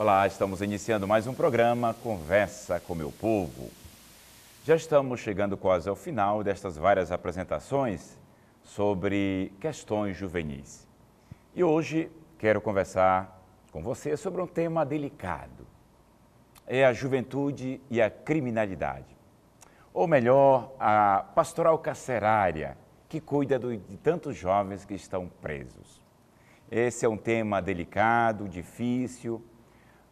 Olá, estamos iniciando mais um programa Conversa com Meu Povo. Já estamos chegando quase ao final destas várias apresentações sobre questões juvenis. E hoje quero conversar com você sobre um tema delicado. É a juventude e a criminalidade. Ou melhor, a pastoral carcerária, que cuida de tantos jovens que estão presos. Esse é um tema delicado, difícil,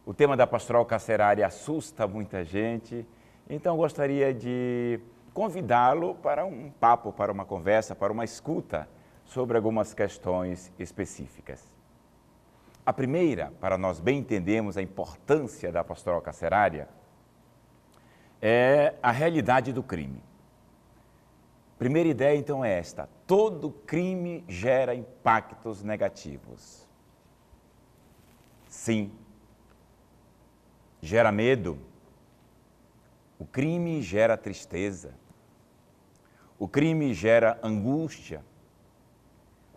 o tema da pastoral carcerária assusta muita gente, então gostaria de convidá-lo para um papo, para uma conversa, para uma escuta sobre algumas questões específicas. A primeira, para nós bem entendermos a importância da pastoral carcerária, é a realidade do crime. Primeira ideia, então, é esta: todo crime gera impactos negativos. Sim, gera medo. O crime gera tristeza. O crime gera angústia.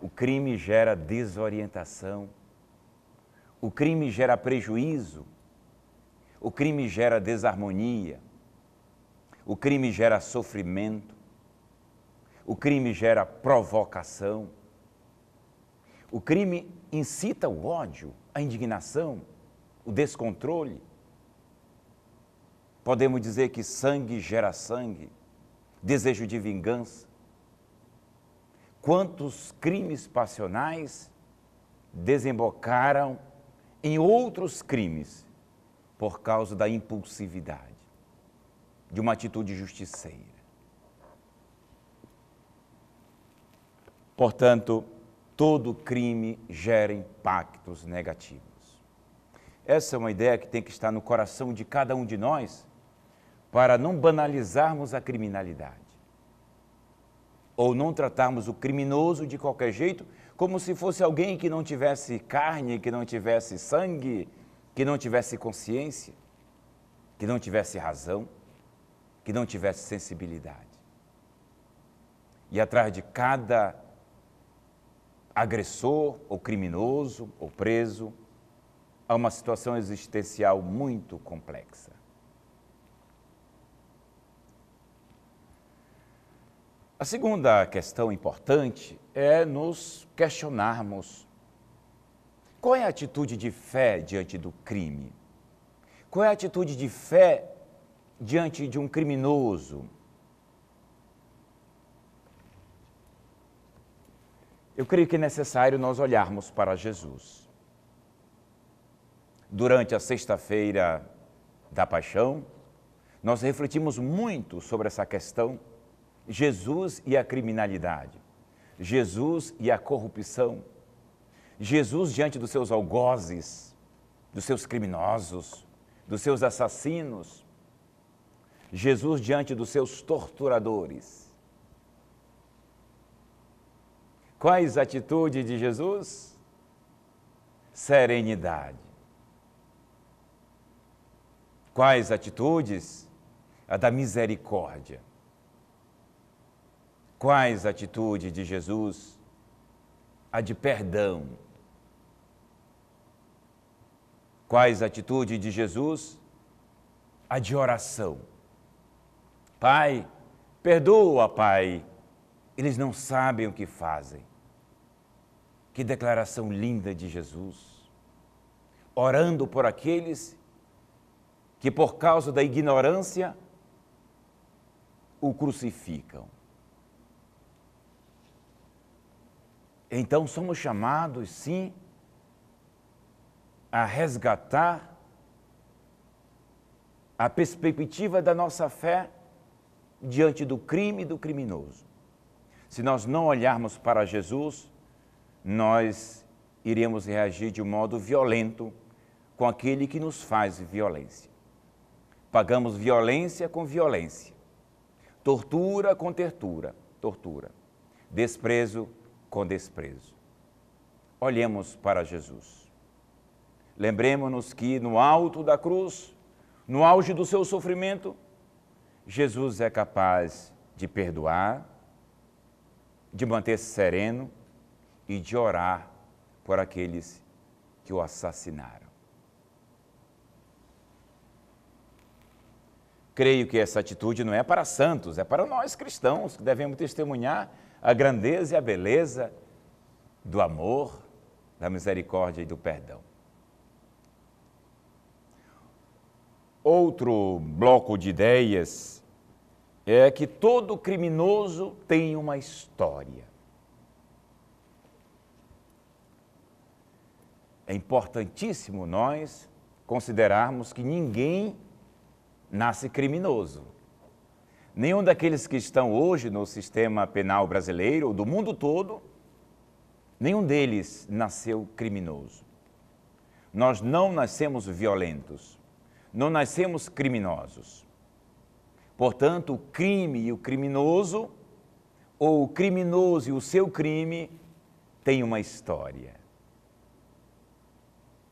O crime gera desorientação. O crime gera prejuízo. O crime gera desarmonia. O crime gera sofrimento. O crime gera provocação. O crime incita o ódio, a indignação, o descontrole. Podemos dizer que sangue gera sangue, desejo de vingança. Quantos crimes passionais desembocaram em outros crimes por causa da impulsividade, de uma atitude justiceira. Portanto, todo crime gera impactos negativos. Essa é uma ideia que tem que estar no coração de cada um de nós para não banalizarmos a criminalidade. Ou não tratarmos o criminoso de qualquer jeito, como se fosse alguém que não tivesse carne, que não tivesse sangue, que não tivesse consciência, que não tivesse razão, que não tivesse sensibilidade. E atrás de cada agressor ou criminoso ou preso, há uma situação existencial muito complexa. A segunda questão importante é nos questionarmos qual é a atitude de fé diante do crime? Qual é a atitude de fé diante de um criminoso? Eu creio que é necessário nós olharmos para Jesus. Durante a sexta-feira da Paixão, nós refletimos muito sobre essa questão Jesus e a criminalidade, Jesus e a corrupção, Jesus diante dos seus algozes, dos seus criminosos, dos seus assassinos, Jesus diante dos seus torturadores. Quais atitudes de Jesus? Serenidade. Quais atitudes? A da misericórdia Quais a atitude de Jesus? A de perdão. Quais a atitude de Jesus? A de oração. Pai, perdoa, Pai. Eles não sabem o que fazem. Que declaração linda de Jesus. Orando por aqueles que, por causa da ignorância, o crucificam. Então somos chamados, sim, a resgatar a perspectiva da nossa fé diante do crime e do criminoso. Se nós não olharmos para Jesus, nós iremos reagir de um modo violento com aquele que nos faz violência. Pagamos violência com violência, tortura com tortura, tortura, desprezo com desprezo. Olhemos para Jesus. Lembremos-nos que no alto da cruz, no auge do seu sofrimento, Jesus é capaz de perdoar, de manter se sereno e de orar por aqueles que o assassinaram. Creio que essa atitude não é para santos, é para nós cristãos que devemos testemunhar a grandeza e a beleza do amor, da misericórdia e do perdão. Outro bloco de ideias é que todo criminoso tem uma história. É importantíssimo nós considerarmos que ninguém nasce criminoso. Nenhum daqueles que estão hoje no sistema penal brasileiro, do mundo todo, nenhum deles nasceu criminoso. Nós não nascemos violentos, não nascemos criminosos. Portanto, o crime e o criminoso, ou o criminoso e o seu crime, tem uma história.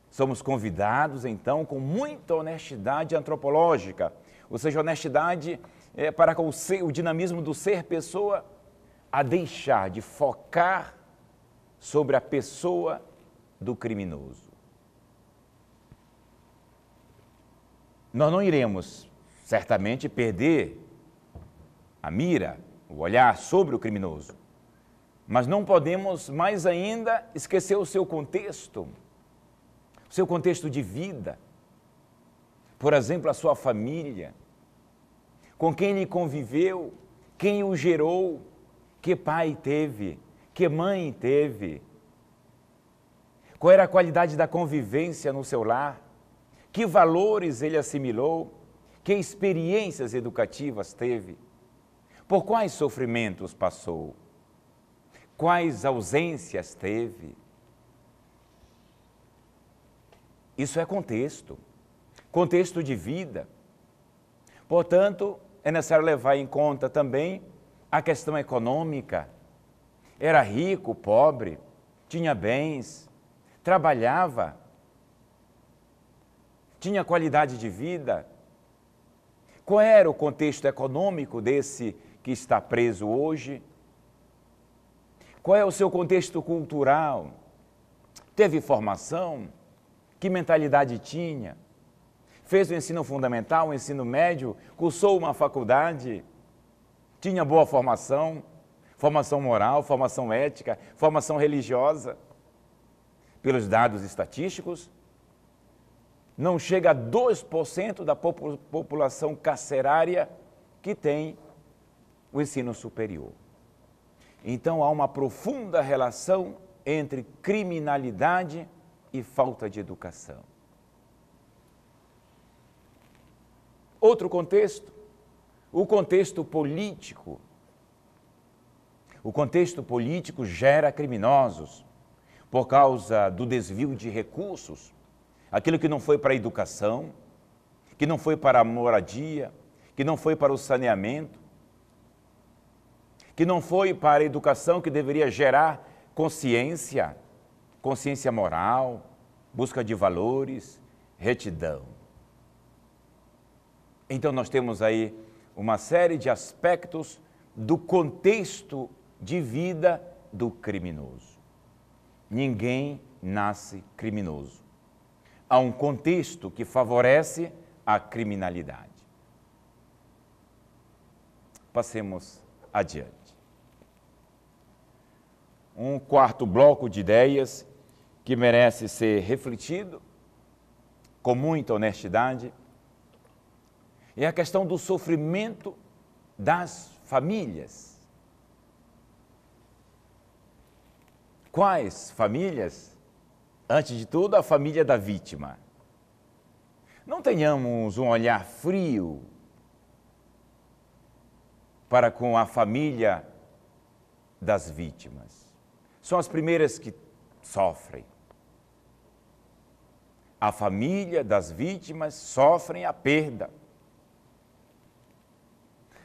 Somos convidados, então, com muita honestidade antropológica, ou seja, honestidade é, para com o, ser, o dinamismo do ser pessoa, a deixar de focar sobre a pessoa do criminoso. Nós não iremos certamente perder a mira, o olhar sobre o criminoso, mas não podemos mais ainda esquecer o seu contexto, o seu contexto de vida, por exemplo, a sua família com quem ele conviveu, quem o gerou, que pai teve, que mãe teve, qual era a qualidade da convivência no seu lar, que valores ele assimilou, que experiências educativas teve, por quais sofrimentos passou, quais ausências teve. Isso é contexto, contexto de vida. Portanto, é necessário levar em conta também a questão econômica. Era rico, pobre, tinha bens, trabalhava, tinha qualidade de vida. Qual era o contexto econômico desse que está preso hoje? Qual é o seu contexto cultural? Teve formação? Que mentalidade tinha? fez o ensino fundamental, o ensino médio, cursou uma faculdade, tinha boa formação, formação moral, formação ética, formação religiosa. Pelos dados estatísticos, não chega a 2% da população carcerária que tem o ensino superior. Então há uma profunda relação entre criminalidade e falta de educação. Outro contexto, o contexto político. O contexto político gera criminosos por causa do desvio de recursos, aquilo que não foi para a educação, que não foi para a moradia, que não foi para o saneamento, que não foi para a educação que deveria gerar consciência, consciência moral, busca de valores, retidão. Então, nós temos aí uma série de aspectos do contexto de vida do criminoso. Ninguém nasce criminoso. Há um contexto que favorece a criminalidade. Passemos adiante. Um quarto bloco de ideias que merece ser refletido com muita honestidade é a questão do sofrimento das famílias. Quais famílias? Antes de tudo, a família da vítima. Não tenhamos um olhar frio para com a família das vítimas. São as primeiras que sofrem. A família das vítimas sofrem a perda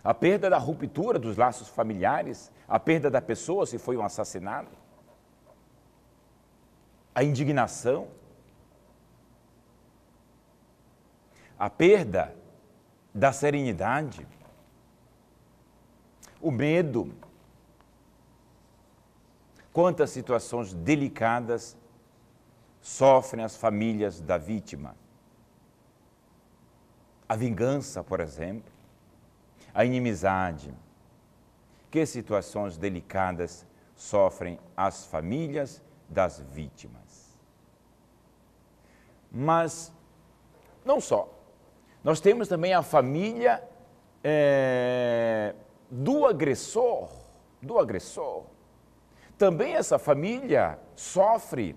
a perda da ruptura dos laços familiares, a perda da pessoa se foi um assassinado, a indignação, a perda da serenidade, o medo. Quantas situações delicadas sofrem as famílias da vítima? A vingança, por exemplo a inimizade. Que situações delicadas sofrem as famílias das vítimas. Mas não só. Nós temos também a família é, do agressor, do agressor. Também essa família sofre,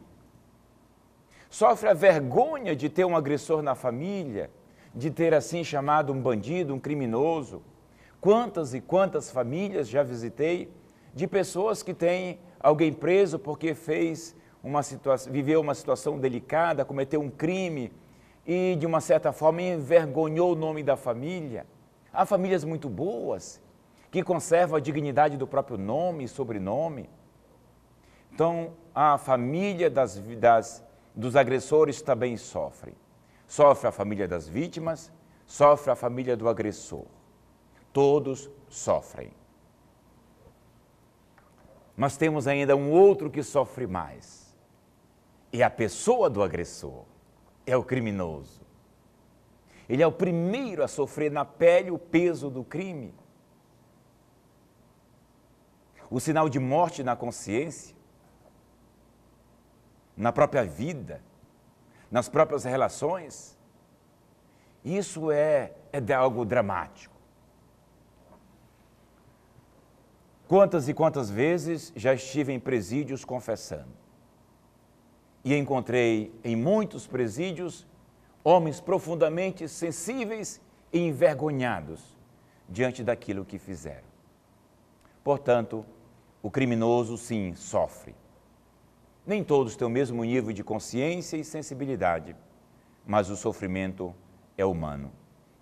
sofre a vergonha de ter um agressor na família, de ter assim chamado um bandido, um criminoso. Quantas e quantas famílias já visitei de pessoas que têm alguém preso porque fez uma situação, viveu uma situação delicada, cometeu um crime e de uma certa forma envergonhou o nome da família. Há famílias muito boas que conservam a dignidade do próprio nome e sobrenome. Então, a família das, das, dos agressores também sofre. Sofre a família das vítimas, sofre a família do agressor todos sofrem. Nós temos ainda um outro que sofre mais. É a pessoa do agressor, é o criminoso. Ele é o primeiro a sofrer na pele o peso do crime. O sinal de morte na consciência, na própria vida, nas próprias relações. Isso é, é algo dramático. Quantas e quantas vezes já estive em presídios confessando. E encontrei em muitos presídios homens profundamente sensíveis e envergonhados diante daquilo que fizeram. Portanto, o criminoso sim sofre. Nem todos têm o mesmo nível de consciência e sensibilidade, mas o sofrimento é humano.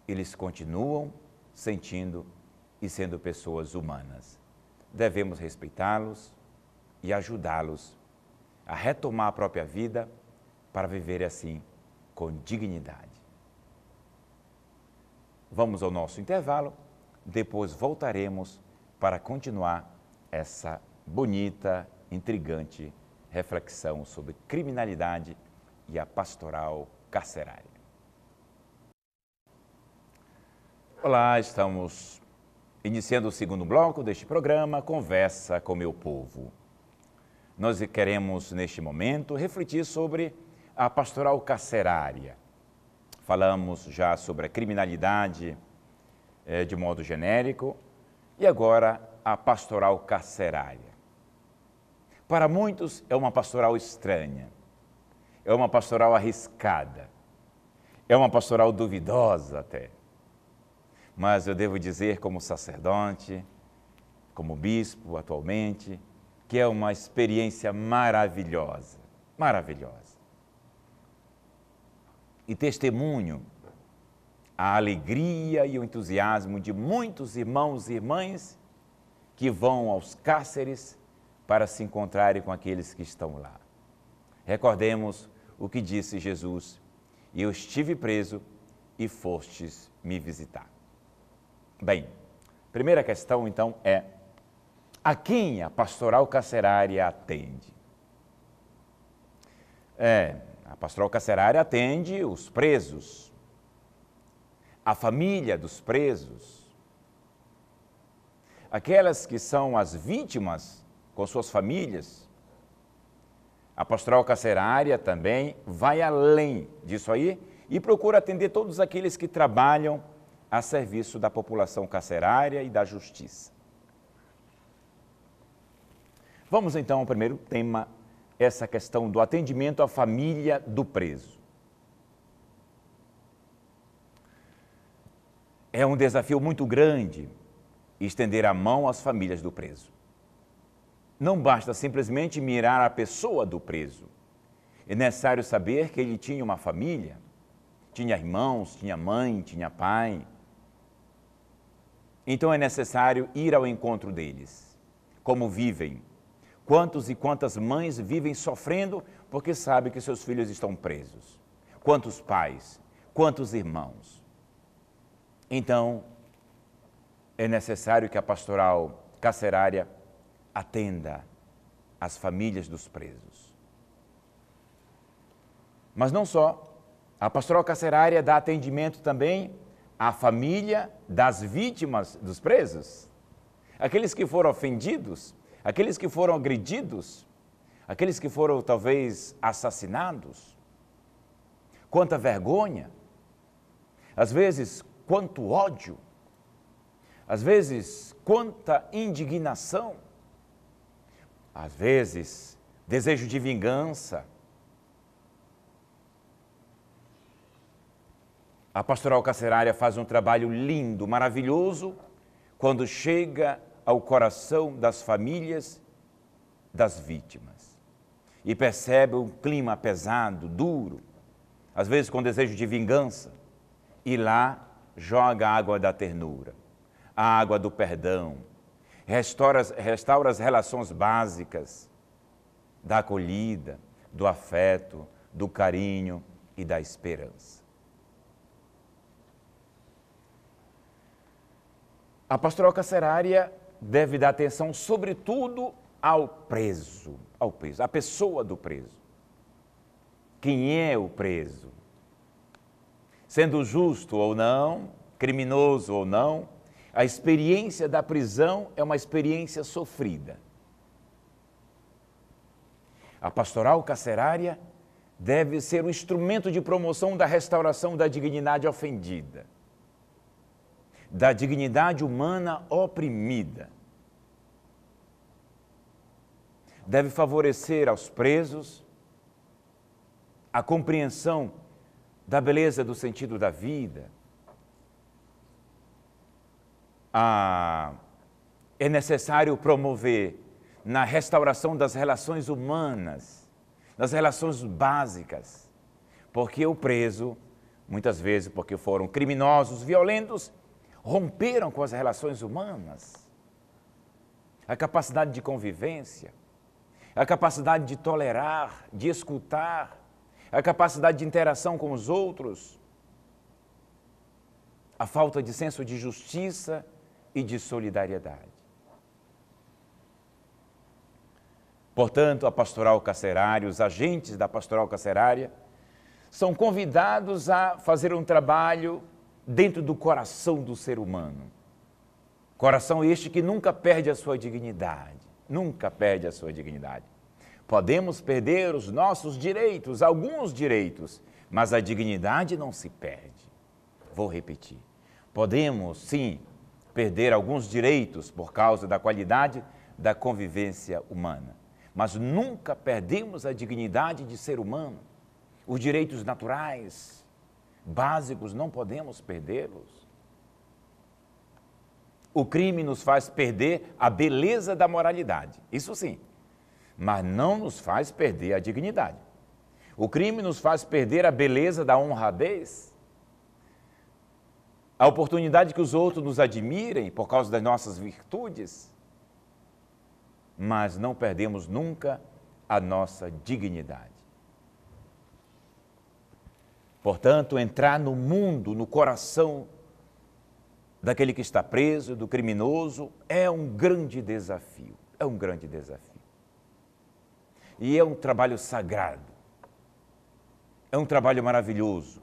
Eles continuam sentindo e sendo pessoas humanas devemos respeitá-los e ajudá-los a retomar a própria vida para viver assim com dignidade. Vamos ao nosso intervalo, depois voltaremos para continuar essa bonita, intrigante reflexão sobre criminalidade e a pastoral carcerária. Olá, estamos Iniciando o segundo bloco deste programa, Conversa com Meu Povo. Nós queremos, neste momento, refletir sobre a pastoral carcerária. Falamos já sobre a criminalidade eh, de modo genérico e agora a pastoral carcerária. Para muitos é uma pastoral estranha, é uma pastoral arriscada, é uma pastoral duvidosa até mas eu devo dizer, como sacerdote, como bispo atualmente, que é uma experiência maravilhosa, maravilhosa. E testemunho a alegria e o entusiasmo de muitos irmãos e irmãs que vão aos Cáceres para se encontrarem com aqueles que estão lá. Recordemos o que disse Jesus: Eu estive preso e fostes me visitar. Bem, primeira questão então é: a quem a pastoral carcerária atende? É, a pastoral carcerária atende os presos, a família dos presos, aquelas que são as vítimas com suas famílias. A pastoral carcerária também vai além disso aí e procura atender todos aqueles que trabalham a serviço da população carcerária e da justiça. Vamos então ao primeiro tema, essa questão do atendimento à família do preso. É um desafio muito grande estender a mão às famílias do preso. Não basta simplesmente mirar a pessoa do preso. É necessário saber que ele tinha uma família, tinha irmãos, tinha mãe, tinha pai, então é necessário ir ao encontro deles. Como vivem? Quantos e quantas mães vivem sofrendo porque sabem que seus filhos estão presos? Quantos pais? Quantos irmãos? Então, é necessário que a pastoral carcerária atenda às famílias dos presos. Mas não só, a pastoral carcerária dá atendimento também a família das vítimas dos presos, aqueles que foram ofendidos, aqueles que foram agredidos, aqueles que foram talvez assassinados. Quanta vergonha, às vezes, quanto ódio, às vezes, quanta indignação, às vezes, desejo de vingança A pastoral carcerária faz um trabalho lindo, maravilhoso, quando chega ao coração das famílias das vítimas e percebe um clima pesado, duro, às vezes com desejo de vingança, e lá joga a água da ternura, a água do perdão, restaura, restaura as relações básicas da acolhida, do afeto, do carinho e da esperança. A pastoral carcerária deve dar atenção, sobretudo, ao preso, ao preso, à pessoa do preso. Quem é o preso? Sendo justo ou não, criminoso ou não, a experiência da prisão é uma experiência sofrida. A pastoral carcerária deve ser um instrumento de promoção da restauração da dignidade ofendida da dignidade humana oprimida. Deve favorecer aos presos a compreensão da beleza do sentido da vida. Ah, é necessário promover na restauração das relações humanas, das relações básicas, porque o preso, muitas vezes porque foram criminosos, violentos, romperam com as relações humanas, a capacidade de convivência, a capacidade de tolerar, de escutar, a capacidade de interação com os outros, a falta de senso de justiça e de solidariedade. Portanto, a pastoral carcerária, os agentes da pastoral carcerária, são convidados a fazer um trabalho dentro do coração do ser humano. Coração este que nunca perde a sua dignidade, nunca perde a sua dignidade. Podemos perder os nossos direitos, alguns direitos, mas a dignidade não se perde. Vou repetir. Podemos, sim, perder alguns direitos por causa da qualidade da convivência humana, mas nunca perdemos a dignidade de ser humano, os direitos naturais, básicos, não podemos perdê-los. O crime nos faz perder a beleza da moralidade, isso sim, mas não nos faz perder a dignidade. O crime nos faz perder a beleza da honradez, a oportunidade que os outros nos admirem por causa das nossas virtudes, mas não perdemos nunca a nossa dignidade. Portanto, entrar no mundo, no coração daquele que está preso, do criminoso, é um grande desafio. É um grande desafio. E é um trabalho sagrado. É um trabalho maravilhoso.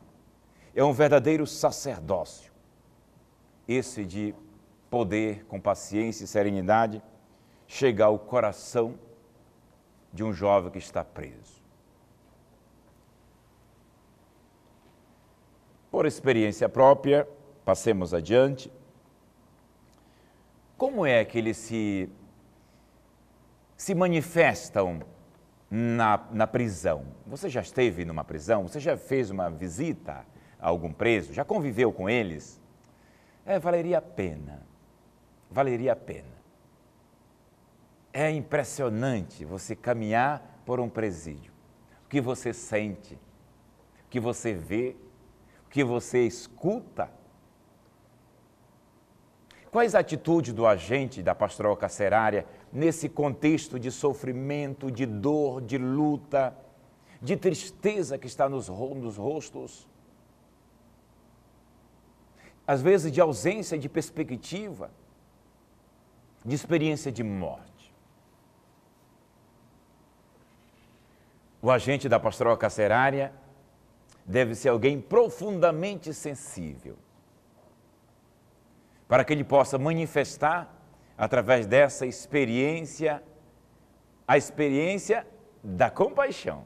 É um verdadeiro sacerdócio. Esse de poder, com paciência e serenidade, chegar ao coração de um jovem que está preso. Por experiência própria, passemos adiante. Como é que eles se, se manifestam na, na prisão? Você já esteve numa prisão? Você já fez uma visita a algum preso? Já conviveu com eles? É, valeria a pena. Valeria a pena. É impressionante você caminhar por um presídio. O que você sente, o que você vê, que você escuta? Quais a atitude do agente da pastoral carcerária nesse contexto de sofrimento, de dor, de luta, de tristeza que está nos, nos rostos? Às vezes de ausência de perspectiva, de experiência de morte. O agente da pastoral carcerária deve ser alguém profundamente sensível, para que ele possa manifestar, através dessa experiência, a experiência da compaixão,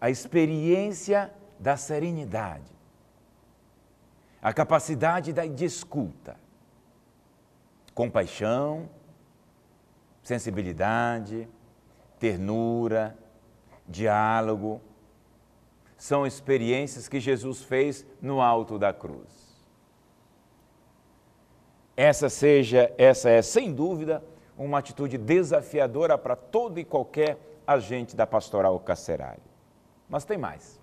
a experiência da serenidade, a capacidade da escuta, compaixão, sensibilidade, ternura, diálogo são experiências que Jesus fez no alto da cruz. Essa seja, essa é sem dúvida uma atitude desafiadora para todo e qualquer agente da pastoral carcerária. Mas tem mais.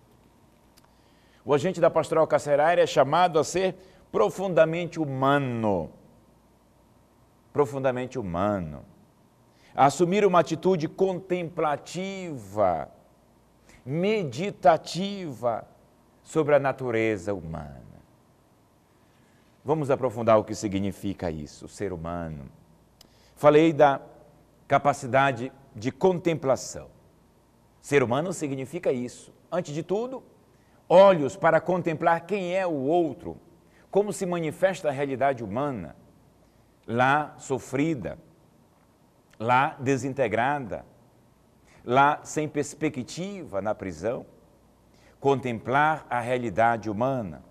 O agente da pastoral carcerária é chamado a ser profundamente humano. Profundamente humano. A assumir uma atitude contemplativa meditativa sobre a natureza humana. Vamos aprofundar o que significa isso, o ser humano. Falei da capacidade de contemplação. Ser humano significa isso. Antes de tudo, olhos para contemplar quem é o outro, como se manifesta a realidade humana, lá sofrida, lá desintegrada, lá sem perspectiva na prisão, contemplar a realidade humana,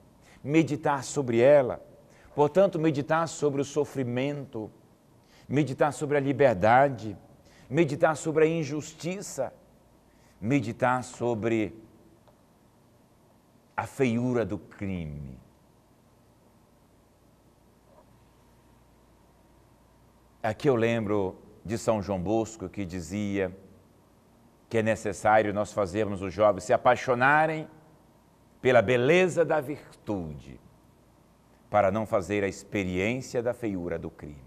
meditar sobre ela, portanto, meditar sobre o sofrimento, meditar sobre a liberdade, meditar sobre a injustiça, meditar sobre a feiura do crime. Aqui eu lembro de São João Bosco que dizia que é necessário nós fazermos os jovens se apaixonarem pela beleza da virtude, para não fazer a experiência da feiura do crime.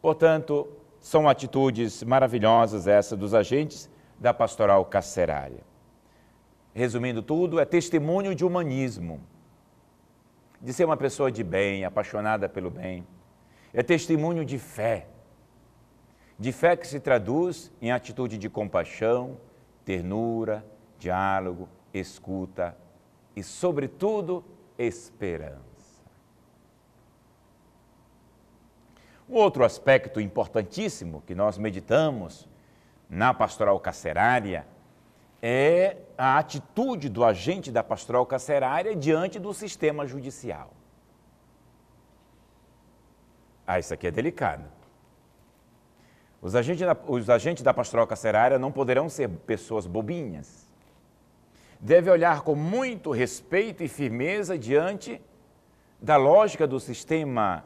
Portanto, são atitudes maravilhosas essas dos agentes da pastoral carcerária. Resumindo tudo, é testemunho de humanismo, de ser uma pessoa de bem, apaixonada pelo bem, é testemunho de fé, de fé que se traduz em atitude de compaixão, ternura, diálogo, escuta e, sobretudo, esperança. Um outro aspecto importantíssimo que nós meditamos na pastoral carcerária é a atitude do agente da pastoral carcerária diante do sistema judicial. Ah, isso aqui é delicado. Os agentes, da, os agentes da pastoral carcerária não poderão ser pessoas bobinhas. Deve olhar com muito respeito e firmeza diante da lógica do sistema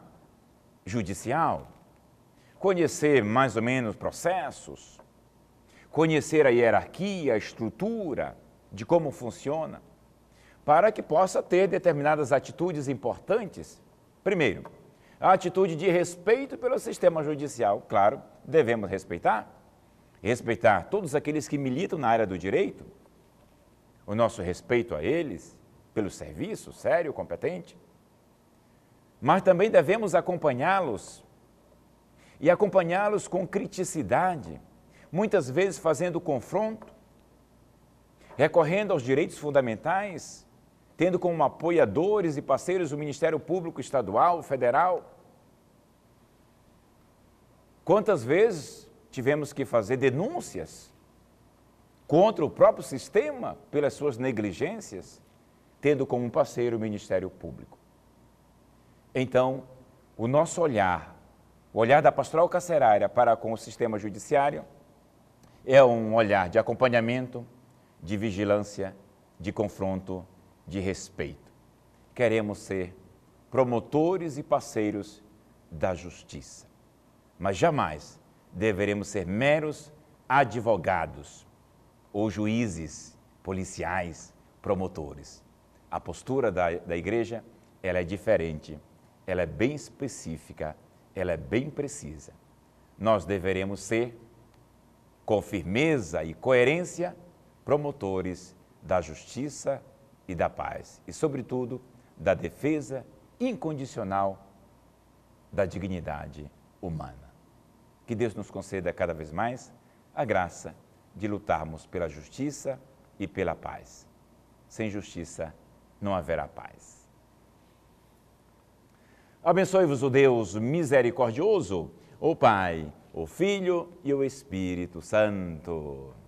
judicial, conhecer mais ou menos processos, conhecer a hierarquia, a estrutura de como funciona, para que possa ter determinadas atitudes importantes. Primeiro, a atitude de respeito pelo sistema judicial. Claro, devemos respeitar. Respeitar todos aqueles que militam na área do direito, o nosso respeito a eles, pelo serviço sério, competente. Mas também devemos acompanhá-los e acompanhá-los com criticidade, muitas vezes fazendo confronto, recorrendo aos direitos fundamentais tendo como apoiadores e parceiros o Ministério Público Estadual, Federal. Quantas vezes tivemos que fazer denúncias contra o próprio sistema pelas suas negligências, tendo como parceiro o Ministério Público? Então, o nosso olhar, o olhar da pastoral carcerária para com o sistema judiciário, é um olhar de acompanhamento, de vigilância, de confronto de respeito. Queremos ser promotores e parceiros da justiça, mas jamais deveremos ser meros advogados ou juízes, policiais, promotores. A postura da, da igreja ela é diferente, ela é bem específica, ela é bem precisa. Nós deveremos ser, com firmeza e coerência, promotores da justiça e da paz, e, sobretudo, da defesa incondicional da dignidade humana. Que Deus nos conceda cada vez mais a graça de lutarmos pela justiça e pela paz. Sem justiça não haverá paz. Abençoe-vos o Deus misericordioso, o Pai, o Filho e o Espírito Santo.